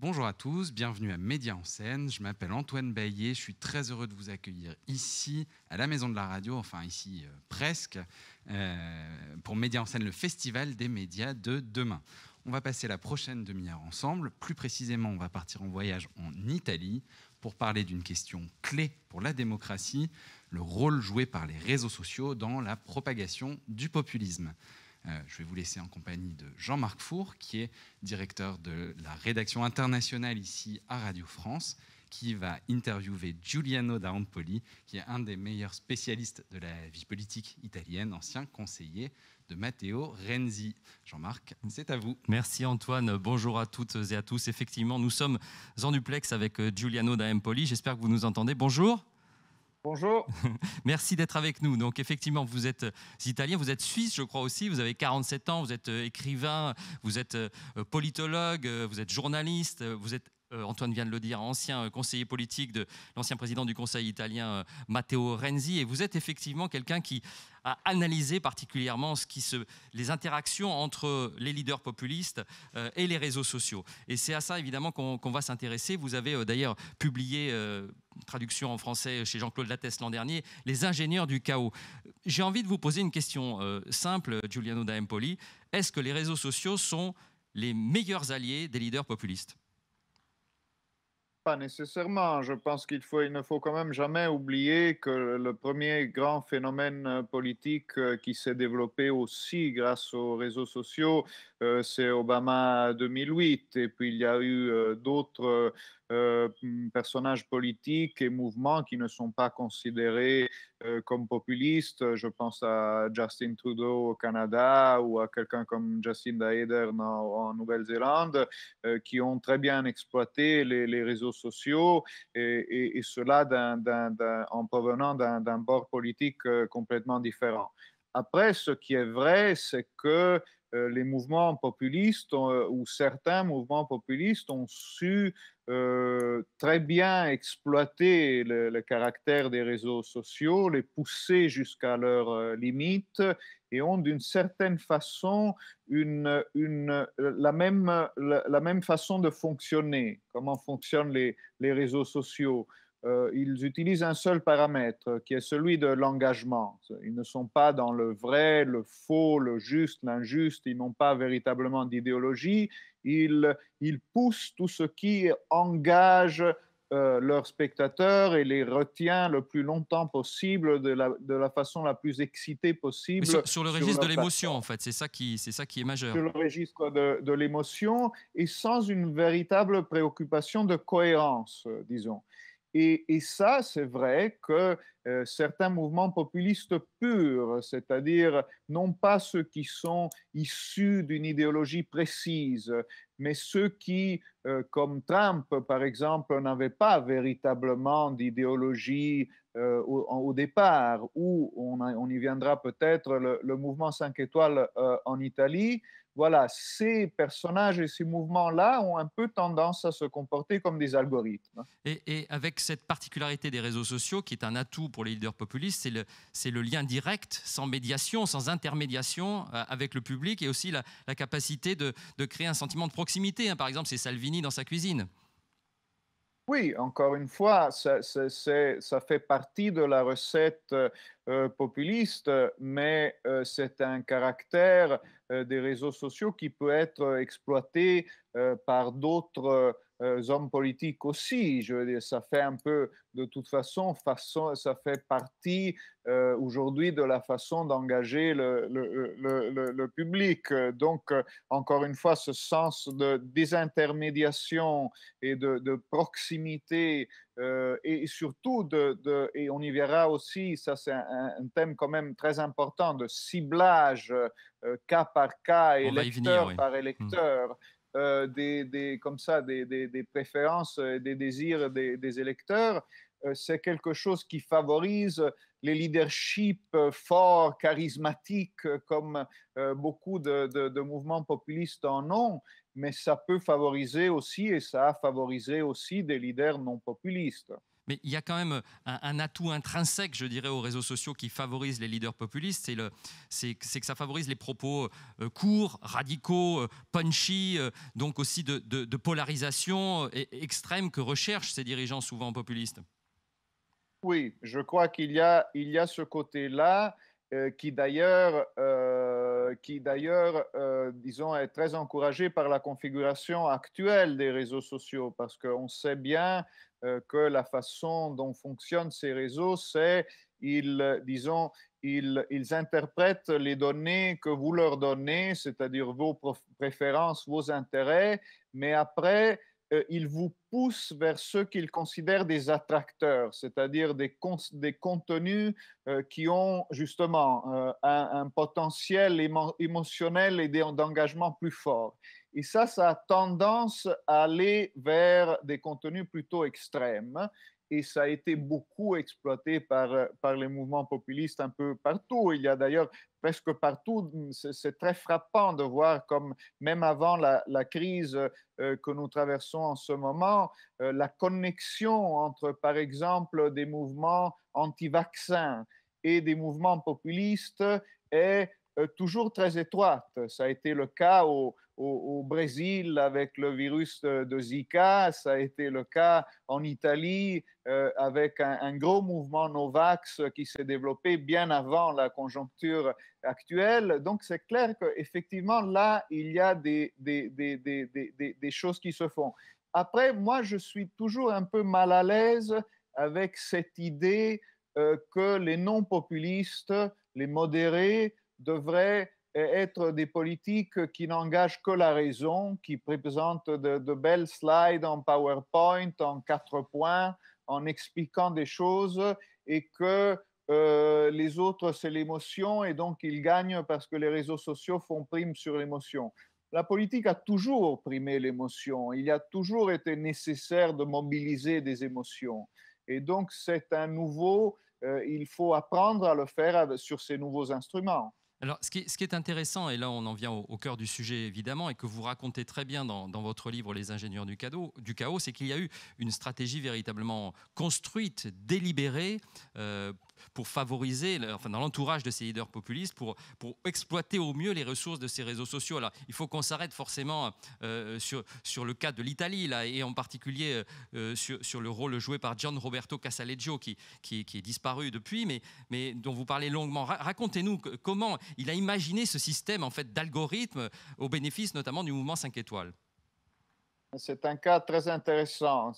Bonjour à tous, bienvenue à Média en scène. Je m'appelle Antoine Baillet, je suis très heureux de vous accueillir ici, à la Maison de la Radio, enfin ici euh, presque, euh, pour Média en scène, le festival des médias de demain. On va passer la prochaine demi-heure ensemble. Plus précisément, on va partir en voyage en Italie pour parler d'une question clé pour la démocratie, le rôle joué par les réseaux sociaux dans la propagation du populisme. Euh, je vais vous laisser en compagnie de Jean-Marc Four, qui est directeur de la rédaction internationale ici à Radio France, qui va interviewer Giuliano D'Ampoli, qui est un des meilleurs spécialistes de la vie politique italienne, ancien conseiller de Matteo Renzi. Jean-Marc, c'est à vous. Merci Antoine, bonjour à toutes et à tous. Effectivement, nous sommes en duplex avec euh, Giuliano D'Ampoli. j'espère que vous nous entendez. Bonjour. Bonjour. Merci d'être avec nous. Donc effectivement, vous êtes euh, italien, vous êtes suisse, je crois aussi, vous avez 47 ans, vous êtes euh, écrivain, vous êtes euh, politologue, vous êtes journaliste, vous êtes euh, Antoine vient de le dire, ancien euh, conseiller politique de l'ancien président du Conseil italien euh, Matteo Renzi. Et vous êtes effectivement quelqu'un qui a analysé particulièrement les interactions entre les leaders populistes et les réseaux sociaux. Et c'est à ça évidemment qu'on va s'intéresser. Vous avez d'ailleurs publié, traduction en français chez Jean-Claude Lattès l'an dernier, Les ingénieurs du chaos. J'ai envie de vous poser une question simple, Giuliano D'Aempoli. Est-ce que les réseaux sociaux sont les meilleurs alliés des leaders populistes nécessairement. Je pense qu'il ne faut quand même jamais oublier que le premier grand phénomène euh, politique euh, qui s'est développé aussi grâce aux réseaux sociaux, euh, c'est Obama 2008. Et puis il y a eu euh, d'autres euh, mm, personnages politiques et mouvements qui ne sont pas considérés comme populistes. Je pense à Justin Trudeau au Canada ou à quelqu'un comme Jacinda Ardern en, Nouvelle-Zélande qui ont très bien exploité les, réseaux sociaux et, cela en provenant d'un bord politique complètement différent. Après, ce qui est vrai, c'est que euh, les mouvements populistes euh, ou certains mouvements populistes ont su euh, très bien exploiter le, caractère des réseaux sociaux, les pousser jusqu'à leurs limites et ont d'une certaine façon une, la, même, la, même façon de fonctionner, comment fonctionnent les, les réseaux sociaux. Euh, ils utilisent un seul paramètre, euh, qui est celui de l'engagement. Ils ne sont pas dans le vrai, le faux, le juste, l'injuste, ils n'ont pas véritablement d'idéologie, ils, ils, poussent tout ce qui engage euh, leurs spectateurs et les retient le plus longtemps possible, de la, de la façon la plus excitée possible. Sur, le registre de l'émotion, en fait, c'est ça, qui, ça qui est majeur. Sur le registre de l'émotion et sans une véritable préoccupation de cohérence, disons. Et, ça, c'est vrai que euh, certains mouvements populistes purs, c'est-à-dire non pas ceux qui sont issus d'une idéologie précise, mais ceux qui, euh, comme Trump par exemple, n'avaient pas véritablement d'idéologie euh, au, départ, ou on, y viendra peut-être, le, le, mouvement 5 étoiles en Italie, voilà, ces personnages et ces mouvements-là ont un peu tendance à se comporter comme des algorithmes. Et, avec cette particularité des réseaux sociaux, qui est un atout pour les leaders populistes, c'est le, lien direct, sans médiation, sans intermédiation euh, avec le public, et aussi la, capacité de, créer un sentiment de proximité. Hein. Par exemple, c'est Salvini dans sa cuisine. Oui, encore une fois, ça, fait partie de la recette euh, populiste, mais euh, c'est un caractère euh, des réseaux sociaux qui peut être euh, exploité euh, par d'autres euh, hommes politiques aussi. Je veux dire, ça fait un peu, de toute façon, façon ça fait partie euh, aujourd'hui de la façon d'engager le, le, le, le, public. Donc, euh, encore une fois, ce sens de désintermédiation et de, proximité et surtout de, de, et on y verra aussi, ça c'est un, thème quand même très important de ciblage cas par cas, hmm. électeur par électeur. Euh, des, comme ça, des, des, préférences, euh, des désirs des, électeurs. Euh, c'est quelque chose qui favorise les leaderships forts, charismatiques, comme beaucoup de, de, de, mouvements populistes en ont, mais ça peut favoriser aussi, et ça a favorisé aussi des leaders non populistes. Mais il y a quand même euh, un, atout intrinsèque, je dirais, aux réseaux sociaux qui favorise les leaders populistes, c'est, que ça favorise les propos euh, courts, radicaux, euh, punchy, donc aussi de, polarisation e, extrême que recherchent ces dirigeants souvent populistes. Oui, je crois qu'il y a ce côté-là euh, qui d'ailleurs, euh, qui d'ailleurs, euh, disons, est très encouragé par la configuration actuelle des réseaux sociaux, parce qu'on sait bien que la façon dont fonctionnent ces réseaux, c'est, ils, disons, ils, interprètent les données que vous leur donnez, c'est-à-dire vos préférences, vos intérêts, mais après, euh, il vous pousse vers ceux qu'il considère des attracteurs, c'est-à-dire des, contenus euh, qui ont justement euh, un, potentiel émotionnel et d'engagement plus fort. Et ça, ça a tendance à aller vers des contenus plutôt extrêmes et ça a été beaucoup exploité par, euh, par les mouvements populistes un peu partout. Il y a d'ailleurs presque partout, mm, c'est très frappant de voir comme même avant la, crise euh, euh, que nous traversons en ce moment, la connexion entre, par exemple, des mouvements anti-vaccins et des mouvements populistes est toujours très étroite. Ça a été le cas au, au, Brésil avec le virus euh, de, Zika, ça a été le cas en Italie euh, avec un, gros mouvement Novax euh, qui s'est développé bien avant la conjoncture actuelle. Donc c'est clair qu'effectivement là, il y a des, choses qui se font. Après, moi, je suis toujours un peu mal à l'aise avec cette idée que les non-populistes, les modérés, devraient être des politiques qui n'engagent que la raison, qui présentent de, belles slides en PowerPoint, en quatre points, en expliquant des choses et que euh, les autres, c'est l'émotion et donc ils gagnent parce que les réseaux sociaux font prime sur l'émotion. La politique a toujours primé l'émotion, il a toujours été nécessaire de mobiliser des émotions. Et donc c'est un nouveau, euh, il faut apprendre à le faire sur ces nouveaux instruments. Alors, ce qui, est, intéressant, et là on en vient au, cœur du sujet évidemment, et que vous racontez très bien dans, votre livre Les ingénieurs du, du chaos, c'est qu'il y a eu une stratégie véritablement construite, délibérée, euh, pour favoriser, enfin dans l'entourage de ces leaders populistes, pour, exploiter au mieux les ressources de ces réseaux sociaux. il faut qu'on s'arrête forcément euh, sur, le cas de l'Italie, et en particulier euh, euh, sur, le rôle joué par Gian Roberto Casaleggio, qui, est disparu depuis, mais, dont vous parlez longuement. Racontez-nous comment il a imaginé ce système en fait, d'algorithmes au bénéfice notamment du mouvement 5 étoiles. C'est un cas très intéressant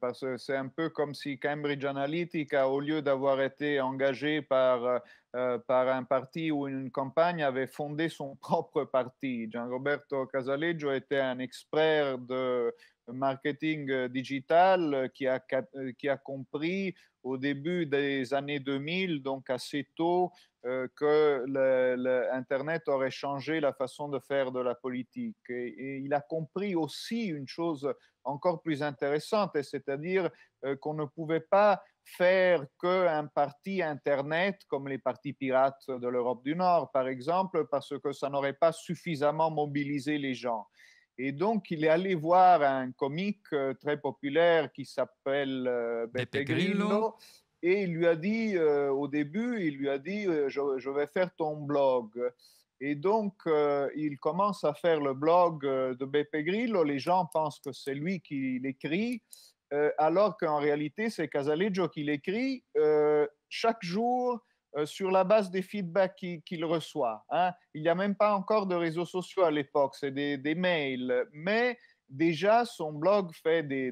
parce que c'est un peu comme si Cambridge Analytica, au lieu d'avoir été engagé par, euh, euh, un parti ou une campagne, avait fondé son propre parti. Gianroberto Casaleggio était un expert de marketing digital qui a compris au début des années 2000, donc assez tôt, euh, que l'Internet aurait changé la façon de faire de la politique. Et, il a compris aussi une chose encore plus intéressante, c'est-à-dire euh, qu'on ne pouvait pas faire qu'un parti Internet, comme les partis pirates de l'Europe du Nord, par exemple, parce que ça n'aurait pas suffisamment mobilisé les gens. Et donc, il est allé voir un comique euh, très populaire qui s'appelle Beppe Grillo, et il lui a dit, euh, au début, il lui a dit, euh, je, vais faire ton blog. Et donc, euh, il commence à faire le blog de Beppe Grillo. Les gens pensent que c'est lui qui l'écrit, alors qu'en réalité, c'est Casaleggio qui l'écrit chaque jour sur la base des feedbacks qu'il reçoit. Hein. Il n'y a même pas encore de réseaux sociaux à l'époque, c'est des, des, mails. Mais Déjà, son blog fait des,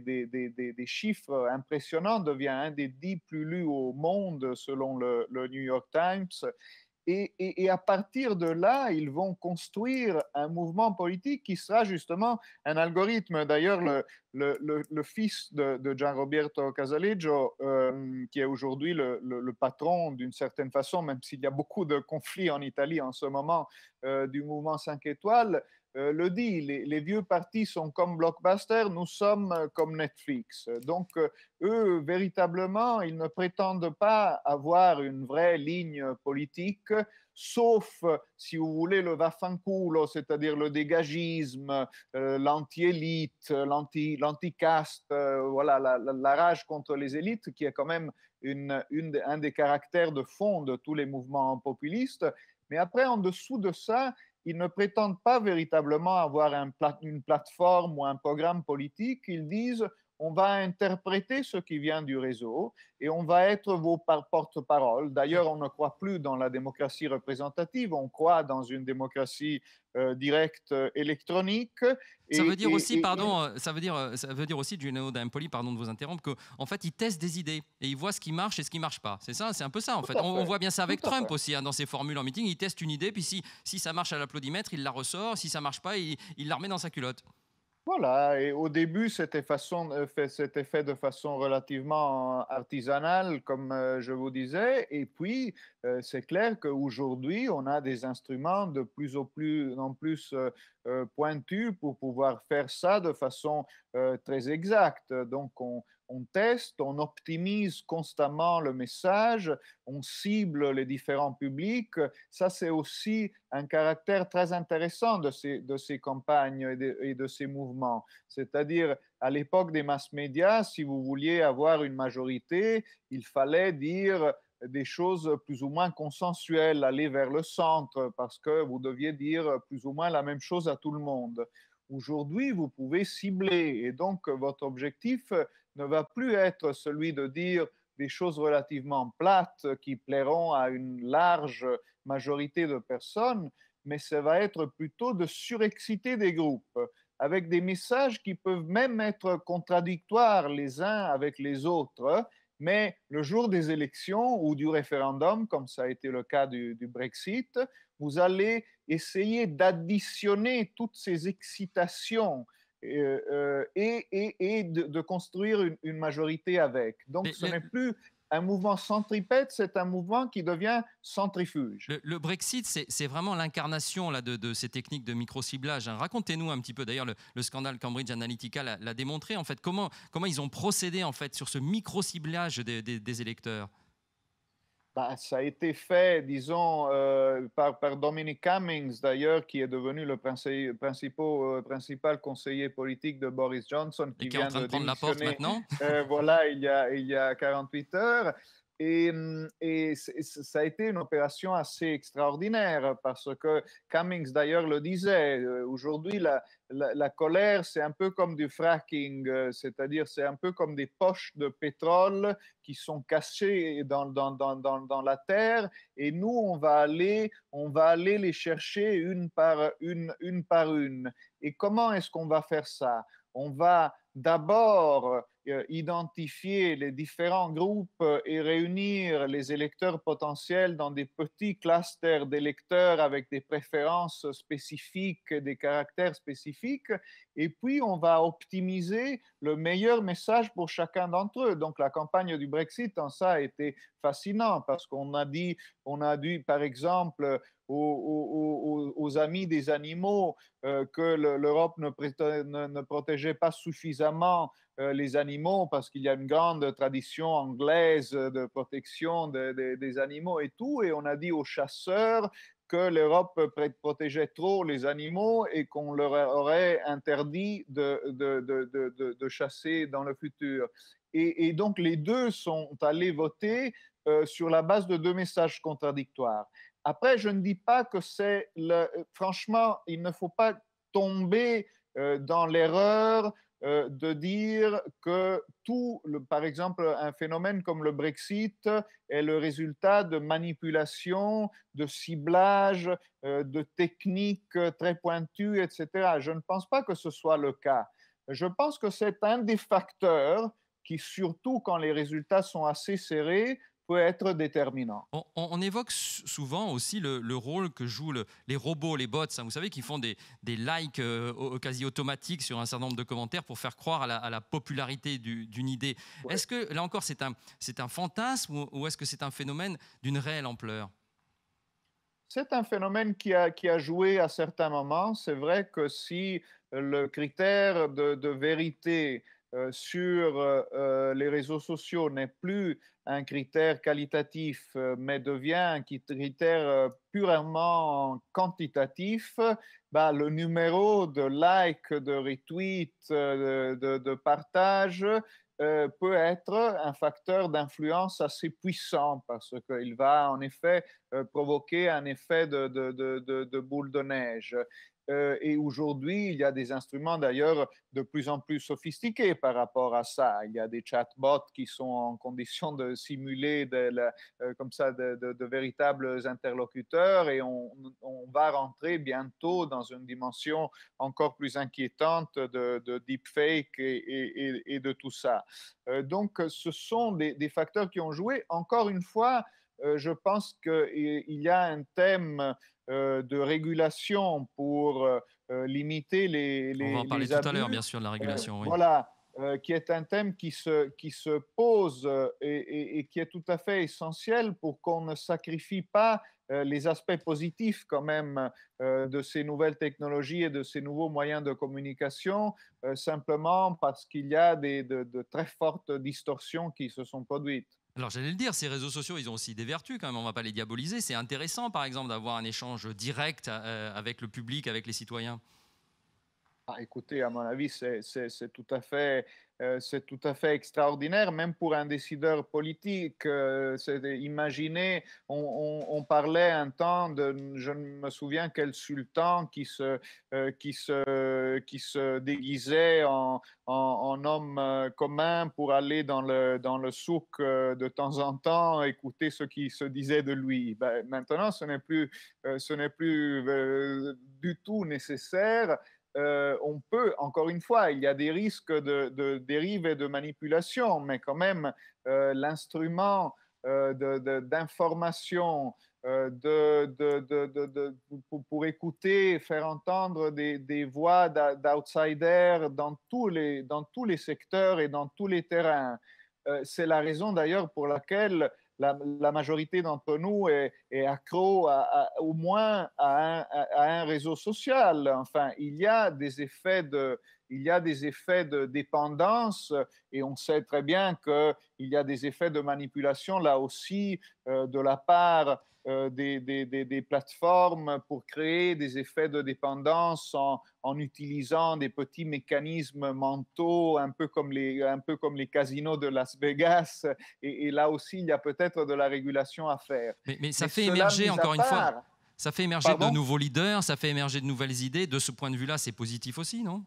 chiffres impressionnants, devient un des dix plus lus au monde selon le, New York Times. Et, à partir de là, ils vont construire un mouvement politique qui sera justement un algorithme. D'ailleurs, le, fils de, Gianroberto Casaleggio, euh, qui est aujourd'hui le, patron d'une certaine façon, même s'il y a beaucoup de conflits en Italie en ce moment, euh, du mouvement 5 étoiles, euh, le dit, les, vieux partis sont comme Blockbuster, nous sommes euh, comme Netflix. Donc, euh, eux, véritablement, ils ne prétendent pas avoir une vraie ligne politique, sauf, si vous voulez, le vaffanculo, c'est-à-dire le dégagisme, l'anti, élite lanti voilà, la, rage contre les élites, qui est quand même un des caractères de fond de tous les mouvements populistes. Mais après, en dessous de ça, ils ne prétendent pas véritablement avoir un une plateforme ou un programme politique, ils disent on va interpréter ce qui vient du réseau et on va être vos porte-parole. D'ailleurs, on ne croit plus dans la démocratie représentative, on croit dans une démocratie directe électronique. ça veut dire aussi, pardon, ça veut dire, ça veut dire aussi, Gino D'Ampoli, pardon de vous interrompre, qu'en en fait, ils testent des idées et ils voient ce qui marche et ce qui marche pas. C'est ça, c'est un peu ça en fait. On, voit bien ça avec Trump aussi hein, dans ses formules en meeting. Il teste une idée, puis si, si ça marche à l'applaudimètre, il la ressort. Si ça marche pas, il, il la remet dans sa culotte. Voilà, et au début, c'était, façon, euh, fait de façon relativement euh, artisanale, comme euh, je vous disais, et puis c'est clair qu'aujourd'hui, on a des instruments de plus en plus, en plus pointus pour pouvoir faire ça de façon très exacte. Donc, on, on teste, on optimise constamment le message, on cible les différents publics. Ça, c'est aussi un caractère très intéressant de ces, campagnes et de, et de ces mouvements. C'est-à-dire, à l'époque des mass médias, si vous vouliez avoir une majorité, il fallait dire des choses plus ou moins consensuelles, aller vers le centre, parce que vous deviez dire plus ou moins la même chose à tout le monde. Aujourd'hui, vous pouvez cibler et donc votre objectif euh, ne va plus être celui de dire des choses relativement plates euh, qui plairont à une large majorité de personnes, mais ça va être plutôt de surexciter des groupes avec des messages qui peuvent même être contradictoires les uns avec les autres, mais le jour des élections ou du référendum, comme ça a été le cas du, du Brexit, vous allez essayer d'additionner toutes ces excitations euh, euh, et, de, construire une, majorité avec. Donc ce n'est plus un mouvement centripète, c'est un mouvement qui devient centrifuge. Le, Brexit, c'est vraiment l'incarnation de, de, ces techniques de micro-ciblage. Hein. Racontez-nous un petit peu, d'ailleurs, le, scandale Cambridge Analytica l'a démontré, en fait, comment, comment ils ont procédé en fait, sur ce micro-ciblage des électeurs bah, ça a été fait, disons, euh, par, par, Dominic Cummings, d'ailleurs, qui est devenu le euh, principal conseiller politique de Boris Johnson. Qui, vient est en train de, prendre la porte maintenant euh, Voilà, il y, a, il y a 48 heures. Et, mm, ça a été une opération assez extraordinaire parce que Cummings d'ailleurs le disait, euh, aujourd'hui la, colère c'est un peu comme du fracking, euh, c'est-à-dire c'est un peu comme des poches de pétrole qui sont cachées dans, dans, la terre et nous on va aller, on va aller les chercher une par une, une, par une. Et comment est-ce qu'on va faire ça On va d'abord euh, identifier les différents groupes euh, et réunir les électeurs potentiels dans des petits clusters d'électeurs avec des préférences spécifiques, des caractères spécifiques, et puis on va optimiser le meilleur message pour chacun d'entre eux. Donc la campagne du Brexit en ça a été fascinant parce qu'on a dit, on a dit par exemple aux, amis des animaux euh, que l'Europe ne, protégeait pas suffisamment euh, les animaux parce qu'il y a une grande tradition anglaise de protection des animaux et tout. Et on a dit aux chasseurs que l'Europe protégeait trop les animaux et qu'on leur aurait interdit de, chasser dans le futur. Et, donc les deux sont allés voter euh, sur la base de deux messages contradictoires. Après, je ne dis pas que c'est... Euh, franchement, il ne faut pas tomber dans l'erreur euh, de dire que tout, par exemple, un phénomène comme le Brexit est le résultat de manipulations, de ciblage, euh, de techniques très pointues, etc. Je ne pense pas que ce soit le cas. Je pense que c'est un des facteurs qui, surtout quand les résultats sont assez serrés, peut être déterminant. On, évoque souvent aussi le, rôle que jouent les robots, les bots, hein. vous savez, qui font des, likes euh, quasi automatiques sur un certain nombre de commentaires pour faire croire à la, popularité d'une idée. Est-ce que, là encore, c'est un, fantasme ou, est-ce que c'est un phénomène d'une réelle ampleur c'est un phénomène qui a, joué à certains moments. C'est vrai que si le critère de vérité euh, sur euh, euh, les réseaux sociaux n'est plus un critère qualitatif, mais devient un critère purement quantitatif, bah, le numéro de likes, de retweets, de, de, partages peut être un facteur d'influence assez puissant parce qu'il va en effet provoquer un effet de boule de neige. Euh, et aujourd'hui, il y a des instruments d'ailleurs de plus en plus sophistiqués par rapport à ça. Il y a des chatbots qui sont en condition de simuler de euh, comme ça de, véritables interlocuteurs et on, va rentrer bientôt dans une dimension encore plus inquiétante de, deepfake et, de tout ça. Euh, donc, ce sont des, facteurs qui ont joué. Encore une fois, je pense qu'il y a un thème euh, de régulation pour euh, euh, limiter les, les, On va en parler tout à l'heure, bien sûr, de la régulation. Oui. Voilà, qui est un thème qui se, qui se pose et, qui est tout à fait essentiel pour qu'on ne sacrifie pas les aspects positifs quand même de ces nouvelles technologies et de ces nouveaux moyens de communication, simplement parce qu'il y a des, de, très fortes distorsions qui se sont produites. Alors j'allais le dire, ces réseaux sociaux, ils ont aussi des vertus quand même, on ne va pas les diaboliser. C'est intéressant par exemple d'avoir un échange direct euh, avec le public, avec les citoyens. Ah, écoutez, à mon avis, c'est tout, euh, c'est tout à fait extraordinaire, même pour un décideur politique. Euh, imaginez, on, on, parlait un temps de, je ne me souviens quel sultan qui se, euh, qui se, qui se déguisait en, homme commun pour aller dans le, dans le souk de temps en temps, écouter ce qui se disait de lui. Ben, maintenant, ce n'est plus, ce plus du tout nécessaire. Euh, on peut, encore une fois, il y a des risques de, dérive et de manipulation, mais quand même, l'instrument d'information de, pour, écouter, faire entendre des, voix d'outsiders dans, dans tous les secteurs et dans tous les terrains. Euh, c'est la raison d'ailleurs pour laquelle la, majorité d'entre nous est, accro au moins à un, réseau social. Enfin, il y a des effets de, dépendance et on sait très bien qu'il y a des effets de manipulation là aussi euh, de la part euh, des, des, des, plateformes pour créer des effets de dépendance en, en, utilisant des petits mécanismes mentaux, un peu comme les, un peu comme les casinos de Las Vegas. Et, là aussi, il y a peut-être de la régulation à faire. Mais, mais ça fait émerger, encore une fois, ça fait émerger de nouveaux leaders, ça fait émerger de nouvelles idées. De ce point de vue-là, c'est positif aussi, non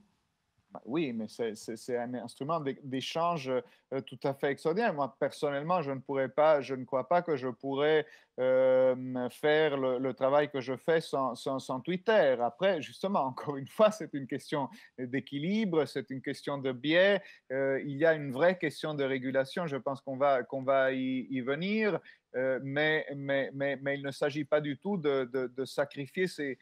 ben oui, mais c'est un instrument d'échange euh, euh, tout à fait extraordinaire. Moi, personnellement, je ne pourrais pas, je ne crois pas que je pourrais euh, faire le, travail que je fais sans, Twitter. Après, justement, encore une fois, c'est une question d'équilibre, c'est une question de biais. il y a une vraie question de régulation. Je pense qu'on va, qu'on va y, venir. mais, mais, mais, il ne s'agit pas du tout de, sacrifier ces,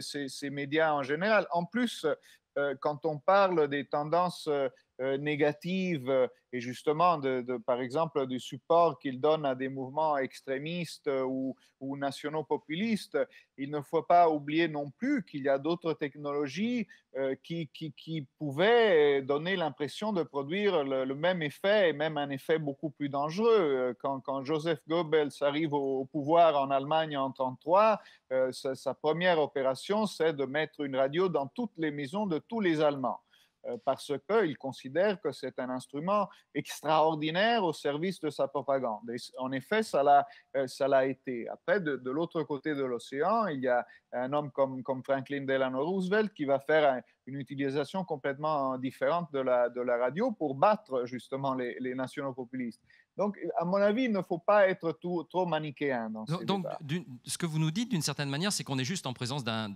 ces, ces, médias en général. En plus, euh, quand on parle des tendances euh, euh, négative euh, et justement, de, par exemple, du support qu'il donne à des mouvements extrémistes euh, ou, nationaux populistes, il ne faut pas oublier non plus qu'il y a d'autres technologies qui, qui, pouvaient donner l'impression de produire le, même effet et même un effet beaucoup plus dangereux. Quand, quand Joseph Goebbels arrive au, pouvoir en Allemagne en 1933, sa première opération, c'est de mettre une radio dans toutes les maisons de tous les Allemands. Euh, parce qu'il considère que c'est un instrument extraordinaire au service de sa propagande. en effet, ça l'a euh, été. Après, de, l'autre côté de l'océan, il y a un homme comme, Franklin Delano Roosevelt qui va faire une utilisation complètement différente de la, radio pour battre justement les, les nationaux populistes. Donc, à mon avis, il ne faut pas être trop manichéen. donc, ce que vous nous dites, d'une certaine manière, c'est qu'on est juste en présence d'un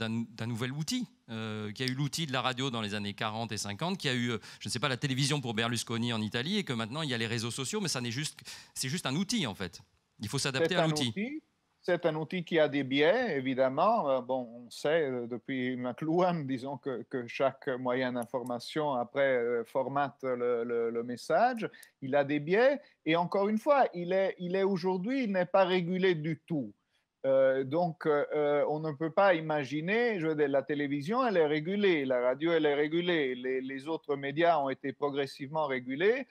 nouvel outil, euh, qui a eu l'outil de la radio dans les années 40 et 50, qui a eu, euh, je ne sais pas, la télévision pour Berlusconi en Italie, et que maintenant, il y a les réseaux sociaux, mais c'est juste, juste un outil, en fait. Il faut s'adapter à l'outil. C'est un outil qui a des biais, évidemment. Euh, bon, on sait euh, depuis McLuhan, disons que, chaque moyen d'information après euh, formate le, message. Il a des biais. Et encore une fois, il est, aujourd'hui, il n'est pas régulé du tout. donc, on ne peut pas imaginer, je veux dire, la télévision, elle est régulée, la radio, elle est régulée, les, autres médias ont été progressivement régulés.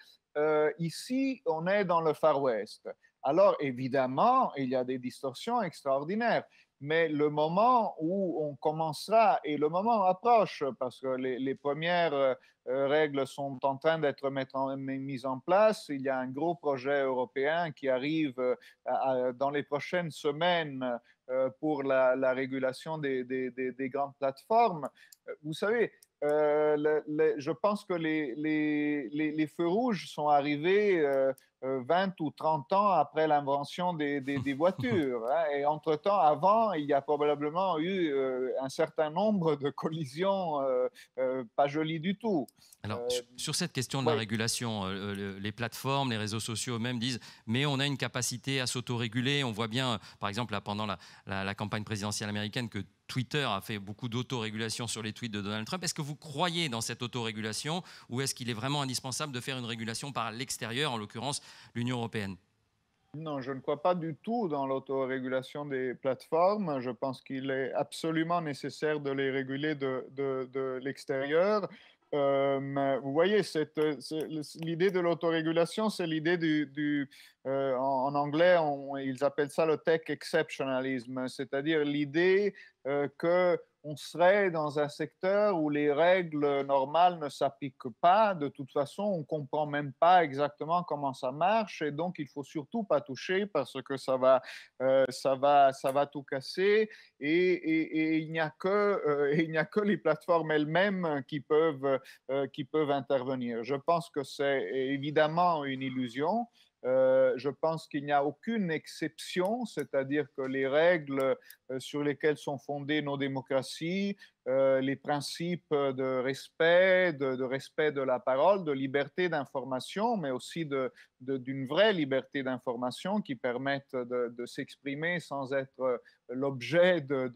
ici, on est dans le Far West alors évidemment, il y a des distorsions extraordinaires. Mais le moment où on commencera, et le moment approche, parce que les, premières euh, règles sont en train d'être mises en place, il y a un gros projet européen qui arrive euh, dans les prochaines semaines euh, pour la, régulation des, grandes plateformes. Vous savez, je pense que les, feux rouges sont arrivés 20 euh, ou 30 ans après l'invention des, des, voitures. Hein. Et entre-temps, avant, il y a probablement eu euh, un certain nombre de collisions euh, pas jolies du tout. Alors, sur cette question de la régulation, les plateformes, les réseaux sociaux eux-mêmes disent, mais on a une capacité à s'autoréguler. On voit bien, par exemple, pendant la, la, la campagne présidentielle américaine, que Twitter a fait beaucoup d'autorégulation sur les tweets de Donald Trump. Est-ce que vous croyez dans cette autorégulation ou est-ce qu'il est vraiment indispensable de faire une régulation par l'extérieur, en l'occurrence l'Union européenne non, je ne crois pas du tout dans l'autorégulation des plateformes. Je pense qu'il est absolument nécessaire de les réguler de, l'extérieur. Euh, vous voyez, euh, l'idée de l'autorégulation, c'est l'idée du, euh, en, anglais, ils appellent ça le tech exceptionalisme, c'est-à-dire l'idée que on serait dans un secteur où les règles normales ne s'appliquent pas. De toute façon, on ne comprend même pas exactement comment ça marche et donc il ne faut surtout pas toucher parce que ça va, euh, tout casser et, euh, il n'y a que, les plateformes elles-mêmes euh, qui peuvent intervenir. Je pense que c'est évidemment une illusion. Euh, je pense qu'il n'y a aucune exception, c'est-à-dire que les règles euh, sur lesquelles sont fondées nos démocraties, euh, les principes de respect, de, respect de la parole, de liberté d'information, mais aussi de, d'une vraie liberté d'information qui permettent de, s'exprimer sans être euh, l'objet de,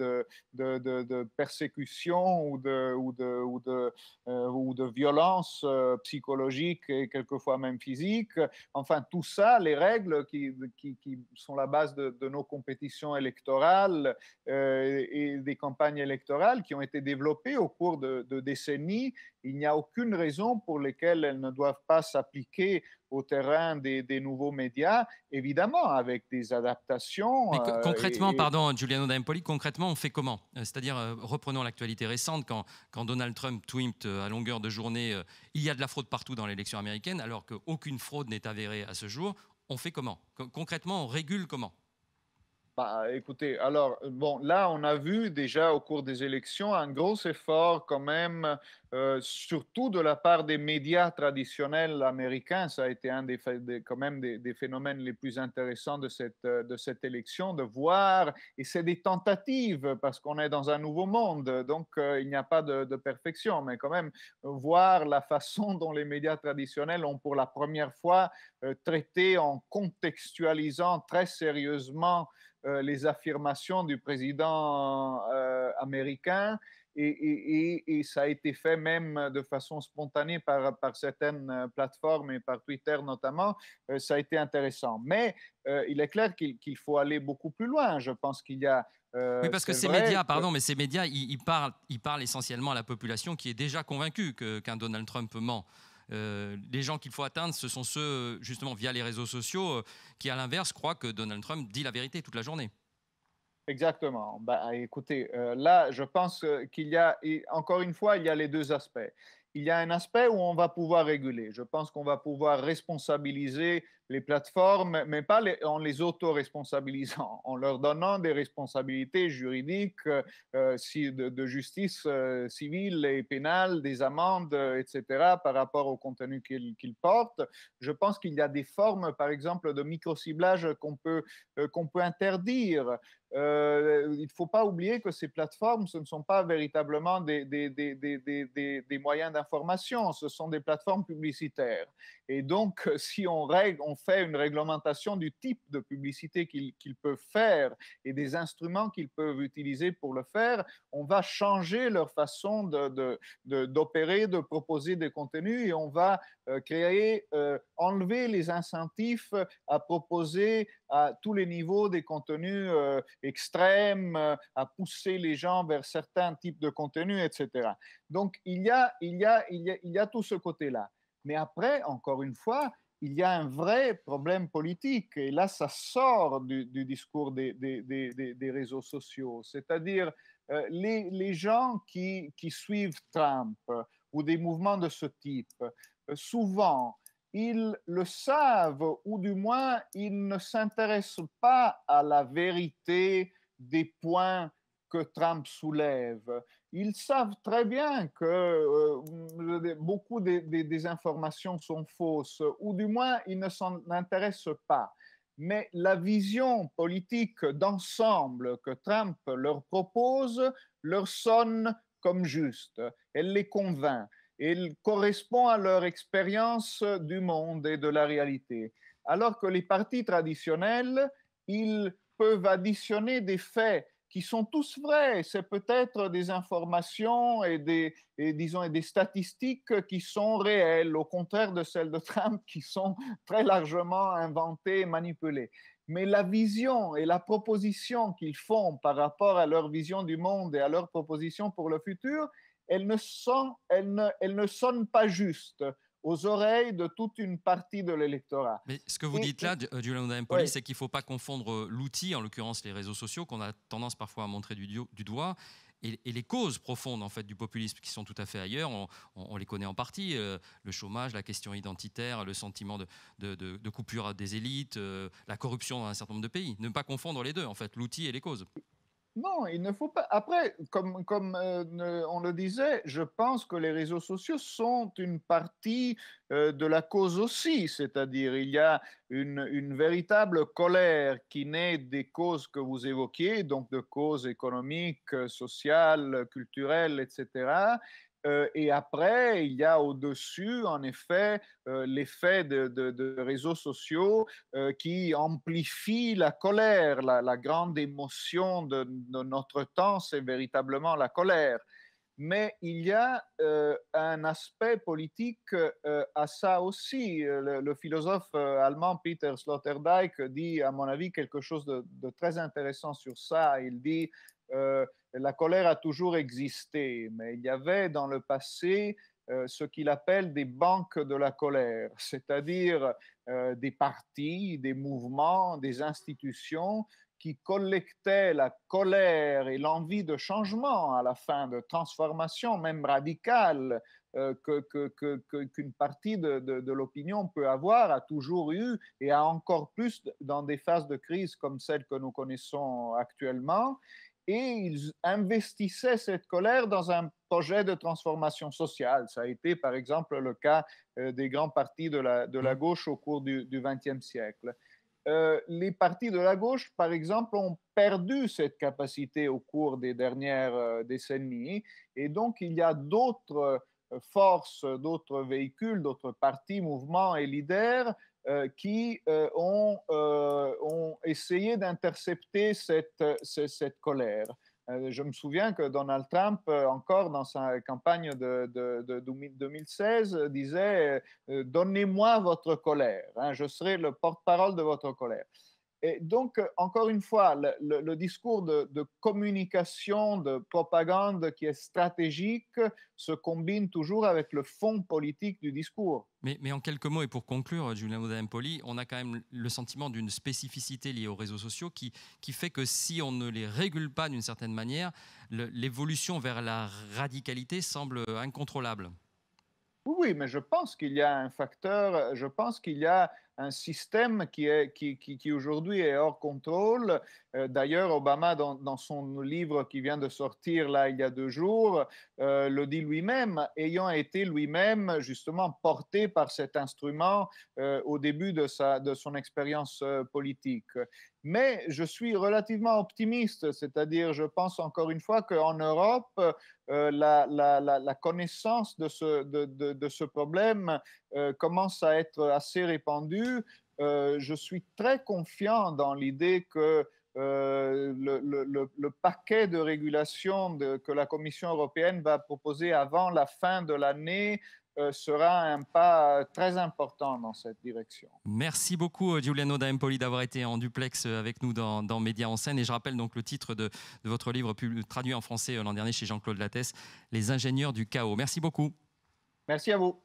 de, persécutions ou de, ou de, ou de, euh, ou de violences psychologiques et quelquefois même physiques. Enfin, tout ça, les règles qui, qui, sont la base de, nos compétitions électorales et des campagnes électorales qui ont été développées au cours de, décennies. Il n'y a aucune raison pour laquelle elles ne doivent pas s'appliquer au terrain des, nouveaux médias, évidemment avec des adaptations. Euh, concrètement, pardon, Giuliano D'Ampoli, concrètement, on fait comment euh, C'est-à-dire, euh, reprenons l'actualité récente, quand, quand, Donald Trump tweet à longueur de journée il y a de la fraude partout dans l'élection américaine, alors qu'aucune fraude n'est avérée à ce jour, on fait comment Concrètement, on régule comment bah, écoutez, alors, euh, bon, là, on a vu déjà au cours des élections un gros effort quand même, euh, surtout de la part des médias traditionnels américains. Ça a été un des, quand même des, phénomènes les plus intéressants de cette, euh, de cette élection, de voir, et c'est des tentatives parce qu'on est dans un nouveau monde, donc il n'y a pas de, perfection, mais quand même, voir la façon dont les médias traditionnels ont pour la première fois traité en contextualisant très sérieusement euh, les affirmations du président euh, américain et, ça a été fait même de façon spontanée par, certaines euh, plateformes et par Twitter notamment, ça a été intéressant. Mais il est clair qu'il faut aller beaucoup plus loin. Je pense qu'il y a oui, parce que ces médias, pardon, mais ces médias, ils, parlent, essentiellement à la population qui est déjà convaincue qu'un Donald Trump ment. Euh, les gens qu'il faut atteindre, ce sont ceux, justement, via les réseaux sociaux, euh, qui, à l'inverse, croient que Donald Trump dit la vérité toute la journée. Exactement. Bah, écoutez, euh, là, je pense qu'il y a, encore une fois, il y a les deux aspects. Il y a un aspect où on va pouvoir réguler. Je pense qu'on va pouvoir responsabiliser les plateformes, mais pas les, en les autoresponsabilisant, en leur donnant des responsabilités juridiques, euh, de, justice euh, civile et pénale, des amendes, euh, etc., par rapport au contenu qu'ils portent. Je pense qu'il y a des formes, par exemple, de micro-ciblage qu'on peut, qu'on peut interdire. il ne faut pas oublier que ces plateformes, ce ne sont pas véritablement des, des, des, des moyens d'information, ce sont des plateformes publicitaires. Et donc, si on règle, on fait une réglementation du type de publicité qu'ils peuvent faire et des instruments qu'ils peuvent utiliser pour le faire, on va changer leur façon d'opérer, de, de, proposer des contenus et on va euh, créer, euh, enlever les incentifs à proposer à tous les niveaux des contenus euh, extrêmes, à pousser les gens vers certains types de contenus, etc. Donc il y a, il y a, il y a tout ce côté-là. Mais après, encore une fois, il y a un vrai problème politique. Et là, ça sort du, discours des, réseaux sociaux. C'est-à-dire, euh, les, gens qui, suivent Trump euh, ou des mouvements de ce type, euh, souvent, ils le savent, ou du moins, ils ne s'intéressent pas à la vérité des points que Trump soulève. Ils savent très bien que euh, beaucoup des, informations sont fausses, ou du moins ils ne s'en intéressent pas. Mais la vision politique d'ensemble que Trump leur propose leur sonne comme juste. Elle les convainc. Elle correspond à leur expérience du monde et de la réalité. Alors que les partis traditionnels, ils peuvent additionner des faits qui sont tous vrais. C'est peut-être des informations et des, disons, des statistiques qui sont réelles, au contraire de celles de Trump qui sont très largement inventées et manipulées. Mais la vision et la proposition qu'ils font par rapport à leur vision du monde et à leur proposition pour le futur, elles ne, sont, elles ne sonnent pas justes aux oreilles de toute une partie de l'électorat. Mais ce que vous dites là, et... Euh, Giuliano c'est qu'il ne faut pas confondre euh, l'outil, en l'occurrence les réseaux sociaux, qu'on a tendance parfois à montrer du, du doigt, et, les causes profondes en fait du populisme qui sont tout à fait ailleurs. On, les connaît en partie euh, le chômage, la question identitaire, le sentiment de, coupure des élites, la corruption dans un certain nombre de pays. Ne pas confondre les deux, en fait, l'outil et les causes. Non, il ne faut pas. Après, comme, euh, on le disait, je pense que les réseaux sociaux sont une partie euh, de la cause aussi, c'est-à-dire il y a une, une, véritable colère qui naît des causes que vous évoquiez, donc de causes économiques, sociales, culturelles, etc. Euh, et après, il y a au-dessus, en effet, euh, l'effet de, réseaux sociaux euh, qui amplifie la colère. La, grande émotion de, notre temps, c'est véritablement la colère. Mais il y a un aspect politique à ça aussi. Le, le philosophe allemand Peter Sloterdijk dit, à mon avis, quelque chose de, très intéressant sur ça. Il dit la colère a toujours existé, mais il y avait dans le passé euh, ce qu'il appelle des banques de la colère, c'est-à-dire euh, des partis, des mouvements, des institutions qui collectaient la colère et l'envie de changement à la fin, de transformation même radicale euh, qu'une partie de, de l'opinion peut avoir, a toujours eu et a encore plus dans des phases de crise comme celle que nous connaissons actuellement et ils investissaient cette colère dans un projet de transformation sociale. Ça a été, par exemple, le cas euh, des grands partis de la, mm. gauche au cours du XXe siècle. Euh, les partis de la gauche, par exemple, ont perdu cette capacité au cours des dernières euh, décennies, et donc il y a d'autres forces, d'autres véhicules, d'autres partis, mouvements et leaders euh, qui euh, euh, ont, essayé d'intercepter cette, colère je me souviens que Donald Trump, encore dans sa campagne de, 2016, disait Donnez-moi votre colère, hein, je serai le porte-parole de votre colère. Et donc, euh, encore une fois, le, discours de, communication, de propagande qui est stratégique se combine toujours avec le fond politique du discours. Mais, en quelques mots, et pour conclure, Julien Modempoli, on a quand même le sentiment d'une spécificité liée aux réseaux sociaux qui, qui fait que si on ne les régule pas d'une certaine manière, l'évolution vers la radicalité semble incontrôlable. Oui, mais je pense qu'il y a un facteur, je pense qu'il y a un système qui, est, qui, aujourd'hui est hors contrôle. Euh, d'ailleurs, Obama, dans, son livre qui vient de sortir là il y a deux jours, euh, le dit lui-même, ayant été lui-même justement porté par cet instrument euh, au début de, sa, de son expérience politique mais je suis relativement optimiste, c'est-à-dire je pense encore une fois qu'en Europe, euh, la, connaissance de ce, problème euh, commence à être assez répandue. Euh, je suis très confiant dans l'idée que le, paquet de régulation que la Commission européenne va proposer avant la fin de l'année euh, sera un pas euh, très important dans cette direction. Merci beaucoup euh, Giuliano D'Aempoli d'avoir été en duplex avec nous dans, dans Média en scène. Et je rappelle donc le titre de, de votre livre traduit en français l'an dernier chez Jean-Claude Lattès, Les ingénieurs du chaos. Merci beaucoup. Merci à vous.